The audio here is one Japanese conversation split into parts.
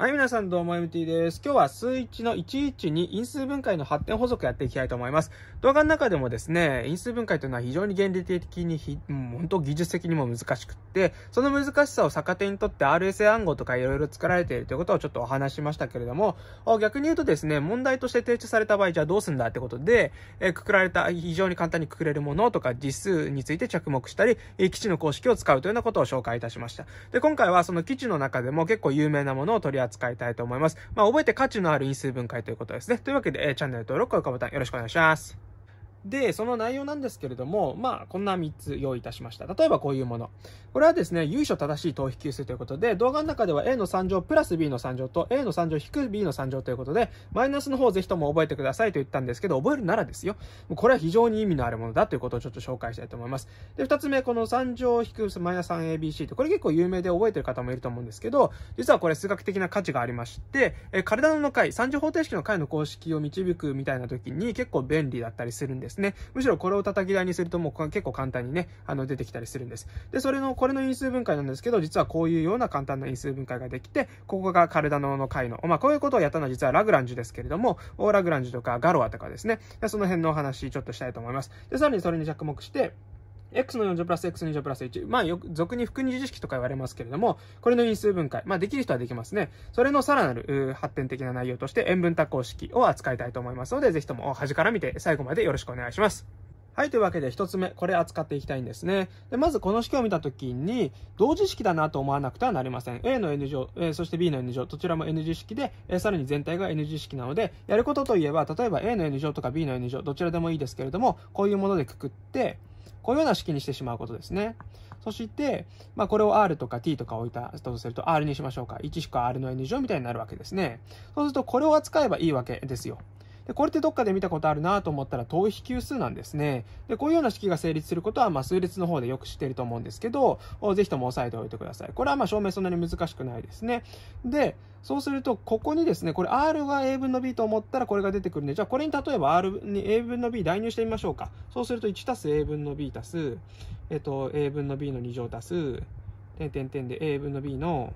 はい、皆さんどうも MT です。今日は数1の112因数分解の発展補足やっていきたいと思います。動画の中でもですね、因数分解というのは非常に原理的にひ、もう本当技術的にも難しくって、その難しさを逆手にとって RSA 暗号とかいろいろ作られているということをちょっとお話しましたけれども、逆に言うとですね、問題として提出された場合じゃあどうすんだってことで、えくくられた、非常に簡単にくくれるものとか実数について着目したり、基地の公式を使うというようなことを紹介いたしました。で、今回はその基地の中でも結構有名なものを取り扱扱いたいと思います。まあ、覚えて価値のある因数分解ということですね。というわけで、えチャンネル登録、高ボタンよろしくお願いします。で、その内容なんですけれども、まあ、こんな3つ用意いたしました。例えばこういうもの。これはですね、由緒正しい等比級数ということで、動画の中では A の3乗プラス B の3乗と A の3乗引く B の3乗ということで、マイナスの方をぜひとも覚えてくださいと言ったんですけど、覚えるならですよ。これは非常に意味のあるものだということをちょっと紹介したいと思います。で、2つ目、この3乗引くマイナス 3ABC って、これ結構有名で覚えてる方もいると思うんですけど、実はこれ数学的な価値がありまして、え体の解、3乗方程式の解の公式を導くみたいな時に結構便利だったりするんですですね。むしろこれを叩き台にするともう結構簡単にね、あの出てきたりするんです。で、それの、これの因数分解なんですけど、実はこういうような簡単な因数分解ができて、ここがカルダノの解の、まあこういうことをやったのは実はラグランジュですけれども、オーラグランジュとかガロアとかですね、その辺のお話ちょっとしたいと思います。で、さらにそれに着目して、x の4乗プラス x の2乗プラス1。まあ、よく、俗に複二次式とか言われますけれども、これの因数分解。まあ、できる人はできますね。それのさらなる発展的な内容として、円分多項式を扱いたいと思いますので、ぜひとも端から見て最後までよろしくお願いします。はい、というわけで1つ目、これ扱っていきたいんですね。で、まずこの式を見たときに、同時式だなと思わなくてはなりません。A の N 乗、えそして B の N 乗、どちらも N 次式で、えさらに全体が N 次式なので、やることといえば、例えば A の N 乗とか B の N 乗、どちらでもいいですけれども、こういうものでくくって、こうような式にしてしまうことですね。そして、まあ、これを R とか T とか置いたとすると R にしましょうか。1引く R の N 乗みたいになるわけですね。そうすると、これを扱えばいいわけですよ。で、これってどっかで見たことあるなと思ったら等比級数なんですね。で、こういうような式が成立することは、まあ、数列の方でよく知っていると思うんですけど、ぜひとも押さえておいてください。これはまあ、証明そんなに難しくないですね。で、そうすると、ここにですね、これ R が A 分の B と思ったらこれが出てくるんで、じゃあこれに例えば R に A 分の B 代入してみましょうか。そうすると1たす A 分の B たす、えっと、A 分の B の2乗たす、点点点で A 分の B の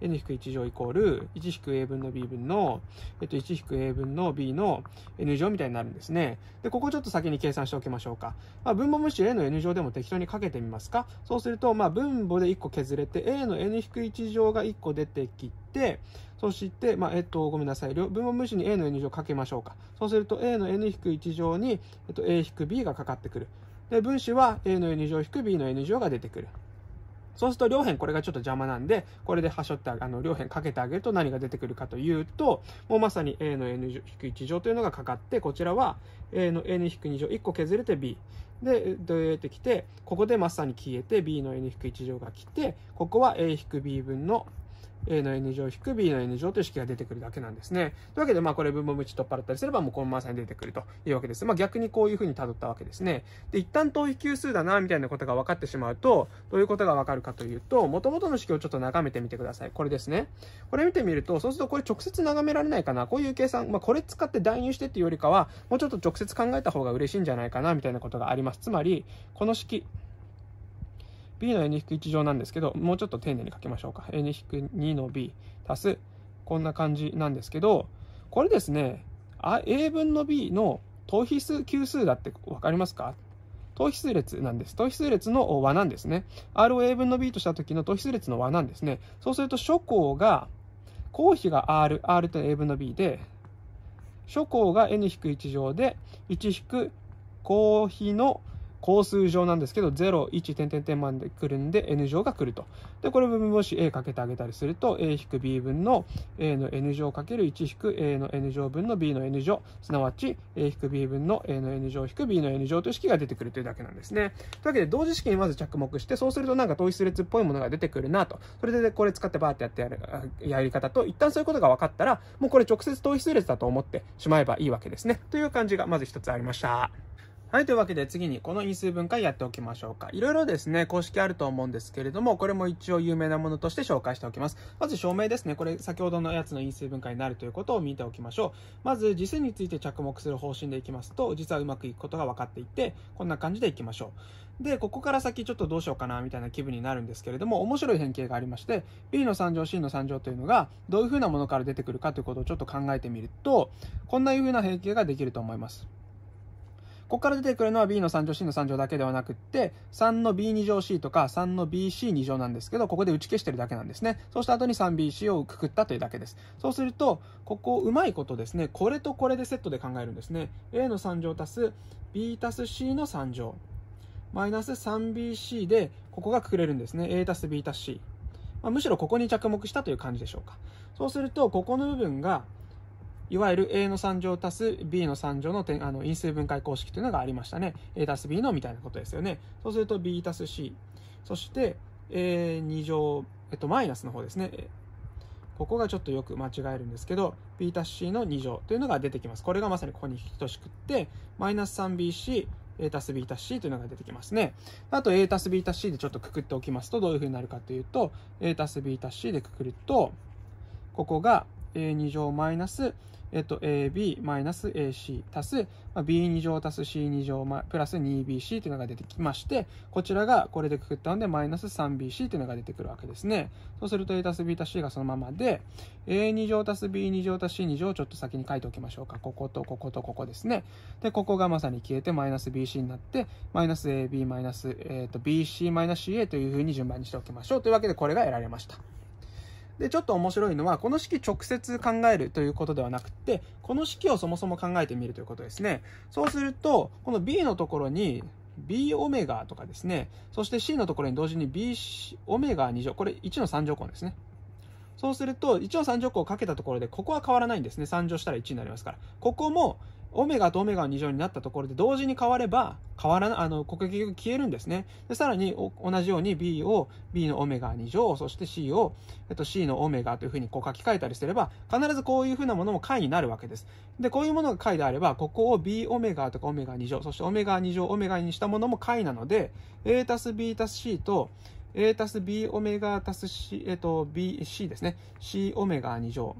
n-1 乗イコール 1-a 分の b 分の、えっと、1-a 分の b の n 乗みたいになるんですね。で、ここちょっと先に計算しておきましょうか。まあ、分母無視 a の n 乗でも適当にかけてみますか。そうすると、まあ、分母で1個削れて、a の n-1 乗が1個出てきて、そして、まあ、えっと、ごめんなさい。分母無視に a の n 乗かけましょうか。そうすると、a の n-1 乗に、えっと、a-b がかかってくる。で、分子は a の n 乗 -b の n 乗が出てくる。そうすると両辺これがちょっと邪魔なんで、これで端折ってあの両辺かけてあげると何が出てくるかというと、もうまさに a の n-1 乗というのがかかって、こちらは a の n-2 乗1個削れて b。で、出てきて、ここでまさに消えて b の n-1 乗が来て、ここは a-b 分の A の n 乗引く B の n 乗という式が出てくるだけなんですね。というわけで、まあこれ分母無知取っ払ったりすれば、もうこのまさに出てくるというわけです。まあ逆にこういうふうに辿ったわけですね。で、一旦等比級数だな、みたいなことが分かってしまうと、どういうことが分かるかというと、元々の式をちょっと眺めてみてください。これですね。これ見てみると、そうするとこれ直接眺められないかな。こういう計算、まあこれ使って代入してっていうよりかは、もうちょっと直接考えた方が嬉しいんじゃないかな、みたいなことがあります。つまり、この式、b の n-1 乗なんですけど、もうちょっと丁寧に書きましょうか。n-2 の b 足す、こんな感じなんですけど、これですね、a 分の b の等比数級数だって分かりますか等比数列なんです。等比数列の和なんですね。r を a 分の b とした時の等比数列の和なんですね。そうすると初項が、公比が r、r と a 分の b で、初項が n-1 乗で、1- 公比の工数上なんですけど、0、1、点点点まで来るんで、n 乗が来ると。で、これ分もし a かけてあげたりすると、a-b 分の a の n 乗かける1 a の n 乗分の b の n 乗、すなわち a-b 分の a の n 乗 b の n 乗という式が出てくるというだけなんですね。というわけで、同時式にまず着目して、そうするとなんか統一列っぽいものが出てくるなと。それでこれ使ってバーってやってやる、やり方と、一旦そういうことが分かったら、もうこれ直接統一列だと思ってしまえばいいわけですね。という感じがまず一つありました。はい。というわけで次にこの因数分解やっておきましょうか。いろいろですね、公式あると思うんですけれども、これも一応有名なものとして紹介しておきます。まず証明ですね。これ先ほどのやつの因数分解になるということを見ておきましょう。まず実数について着目する方針でいきますと、実はうまくいくことが分かっていて、こんな感じでいきましょう。で、ここから先ちょっとどうしようかな、みたいな気分になるんですけれども、面白い変形がありまして、B の3乗、C の3乗というのが、どういう風なものから出てくるかということをちょっと考えてみると、こんないうな変形ができると思います。ここから出てくるのは B の3乗 C の3乗だけではなくって、3の B2 乗 C とか3の BC2 乗なんですけど、ここで打ち消してるだけなんですね。そうした後に 3BC をくくったというだけです。そうすると、ここうまいことですね、これとこれでセットで考えるんですね。A の3乗足す B 足す C の3乗。マイナス 3BC で、ここがくくれるんですね。A 足す B 足す C。まあ、むしろここに着目したという感じでしょうか。そうすると、ここの部分が、いわゆる A の3乗足す B の3乗の点あの因数分解公式というのがありましたね。A 足す B のみたいなことですよね。そうすると B 足す C。そして、え2乗、えっと、マイナスの方ですね。ここがちょっとよく間違えるんですけど、B 足し C の2乗というのが出てきます。これがまさにここに等しくって、マイナス 3BC、A 足す B 足し C というのが出てきますね。あと A 足す B 足し C でちょっとくくっておきますと、どういうふうになるかというと、A 足す B 足し C でくくると、ここが a 二乗マイナス、えっと、ab マイナス ac 足す、まあ、b2 乗足す c2 乗プラス 2bc というのが出てきまして、こちらがこれでくくったので、マイナス 3bc というのが出てくるわけですね。そうすると a 足す b 足す c がそのままで、a2 乗足す b2 乗足す c2 乗をちょっと先に書いておきましょうか。こことこことここですね。で、ここがまさに消えて、マイナス bc になって、マイナス ab マイナス、えっと、bc マイナス ca というふうに順番にしておきましょう。というわけで、これが得られました。で、ちょっと面白いのは、この式直接考えるということではなくて、この式をそもそも考えてみるということですね。そうすると、この b のところに、b オメガとかですね、そして c のところに同時に b オメガ2乗、これ1の3乗根ですね。そうすると、1の3乗根をかけたところで、ここは変わらないんですね。3乗したら1になりますから。ここもオメガとオメガの2乗になったところで同時に変われば、変わらな、あの、が消えるんですね。で、さらに、同じように B を、B のオメガ2乗、そして C を、えっと、C のオメガというふうにこう書き換えたりすれば、必ずこういうふうなものも解になるわけです。で、こういうものが解であれば、ここを B オメガとかオメガ2乗、そしてオメガ2乗、オメガにしたものも解なので、A たす B たす C と、A たす B オメガたす C、えっと、B、C ですね。C オメガ2乗。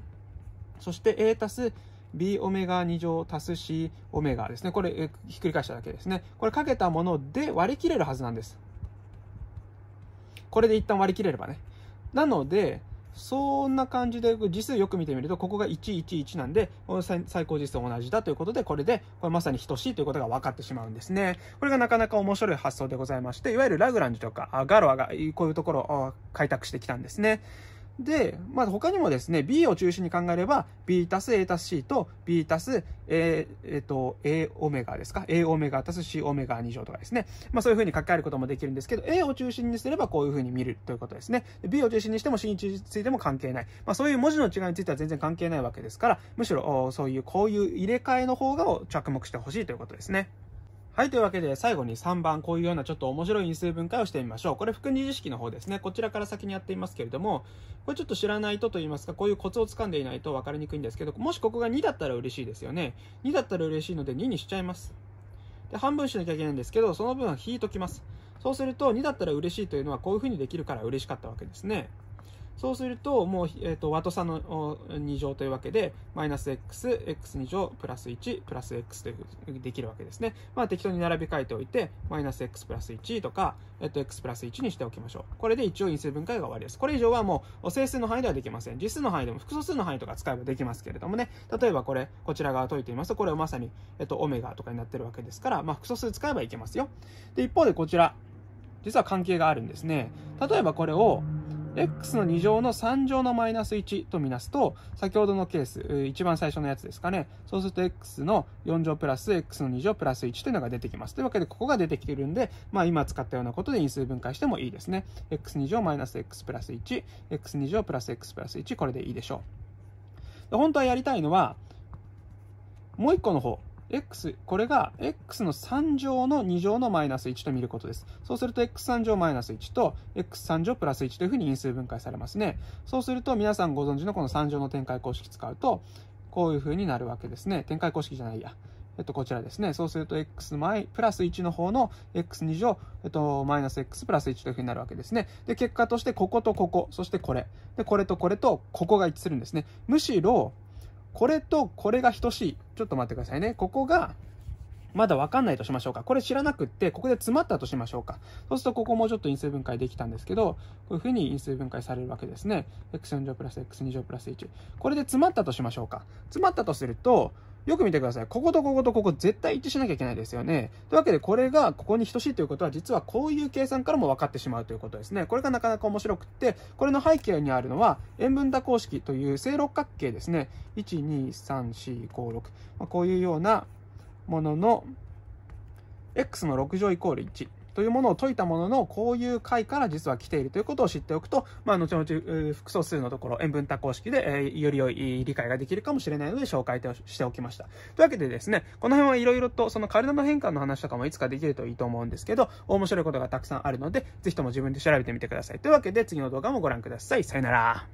そして A たす B b オメガ2乗足す c オメガですね。これ、ひっくり返しただけですね。これかけたもので割り切れるはずなんです。これで一旦割り切れればね。なので、そんな感じで、時数よく見てみると、ここが111なんで、最高時数同じだということで、これで、これまさに等しいということが分かってしまうんですね。これがなかなか面白い発想でございまして、いわゆるラグランジとか、ガロアがこういうところを開拓してきたんですね。で、まあ、他にもですね、B を中心に考えれば、B たす A たす C と B たす A、えっ、と、A オメガですか ?A オメガたす C オメガ2乗とかですね。まあ、そういうふうに書き換えることもできるんですけど、A を中心にすればこういうふうに見るということですね。B を中心にしても C についても関係ない。まあ、そういう文字の違いについては全然関係ないわけですから、むしろ、そういう、こういう入れ替えの方が着目してほしいということですね。はい。というわけで、最後に3番、こういうようなちょっと面白い因数分解をしてみましょう。これ、副二次式の方ですね。こちらから先にやっていますけれども、これちょっと知らないとと言いますか、こういうコツをつかんでいないと分かりにくいんですけど、もしここが2だったら嬉しいですよね。2だったら嬉しいので2にしちゃいます。で、半分しなきゃいけないんですけど、その分は引いときます。そうすると、2だったら嬉しいというのは、こういう風にできるから嬉しかったわけですね。そうすると、もう、えっ、ー、と、ワト差の2乗というわけで、マイナス x、x2 乗、プラス1、プラス x というふうにできるわけですね。まあ、適当に並び替えておいて、マイナス x プラス1とか、えっ、ー、と、x プラス1にしておきましょう。これで一応因数分解が終わりです。これ以上はもう、整数の範囲ではできません。実数の範囲でも、複素数の範囲とか使えばできますけれどもね、例えばこれ、こちら側解いてみますと、これはまさに、えっ、ー、と、オメガとかになってるわけですから、まあ、複素数使えばいけますよ。で、一方でこちら、実は関係があるんですね。例えばこれを、x の2乗の3乗のマイナス1とみなすと、先ほどのケース、一番最初のやつですかね。そうすると x の4乗プラス x の2乗プラス1というのが出てきます。というわけで、ここが出てきてるんで、まあ今使ったようなことで因数分解してもいいですね。x2 乗マイナス x プラス1、x2 乗プラス x プラス1、これでいいでしょう。本当はやりたいのは、もう一個の方、x、これが x の3乗の2乗のマイナス1と見ることです。そうすると x3 乗マイナス1と x3 乗プラス1というふうに因数分解されますね。そうすると皆さんご存知のこの3乗の展開公式使うと、こういうふうになるわけですね。展開公式じゃないや。えっと、こちらですね。そうすると x マイプラス1の方の x2 乗、えっと、マイナス x プラス1というふうになるわけですね。で、結果としてこことここ、そしてこれ。で、これとこれとここが一致するんですね。むしろ、これとこれが等しい。ちょっと待ってくださいね。ここが、まだわかんないとしましょうか。これ知らなくって、ここで詰まったとしましょうか。そうすると、ここもうちょっと因数分解できたんですけど、こういうふうに因数分解されるわけですね。x4 乗プラス x2 乗プラス1。これで詰まったとしましょうか。詰まったとすると、よく見てください。こことこことここ絶対一致しなきゃいけないですよね。というわけで、これがここに等しいということは、実はこういう計算からも分かってしまうということですね。これがなかなか面白くって、これの背景にあるのは、円分多項式という正六角形ですね。1、2、3、4、5、6。まこういうようなものの、x の6乗イコール1。というものを解いたものの、こういう解から実は来ているということを知っておくと、まあ、後々、複素数のところ、塩分多項式で、えより良い理解ができるかもしれないので、紹介しておきました。というわけでですね、この辺はいろいろと、その体の変換の話とかもいつかできるといいと思うんですけど、面白いことがたくさんあるので、ぜひとも自分で調べてみてください。というわけで、次の動画もご覧ください。さよなら。